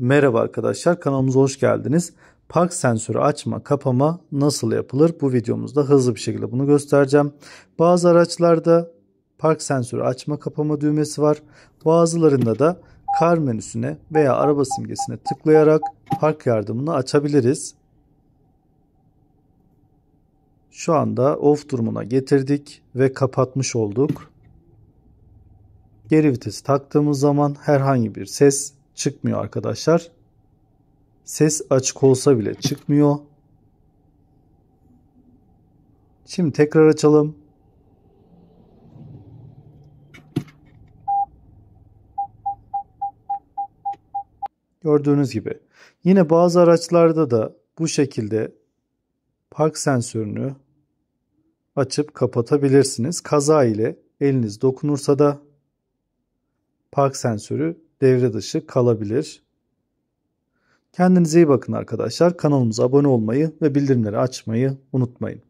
Merhaba arkadaşlar kanalımıza hoş geldiniz. Park sensörü açma kapama nasıl yapılır? Bu videomuzda hızlı bir şekilde bunu göstereceğim. Bazı araçlarda park sensörü açma kapama düğmesi var. Bazılarında da kar menüsüne veya araba simgesine tıklayarak park yardımını açabiliriz. Şu anda off durumuna getirdik ve kapatmış olduk. Geri vites taktığımız zaman herhangi bir ses çıkmıyor arkadaşlar. Ses açık olsa bile çıkmıyor. Şimdi tekrar açalım. Gördüğünüz gibi. Yine bazı araçlarda da bu şekilde park sensörünü açıp kapatabilirsiniz. Kaza ile eliniz dokunursa da park sensörü devre dışı kalabilir. Kendinize iyi bakın arkadaşlar. Kanalımıza abone olmayı ve bildirimleri açmayı unutmayın.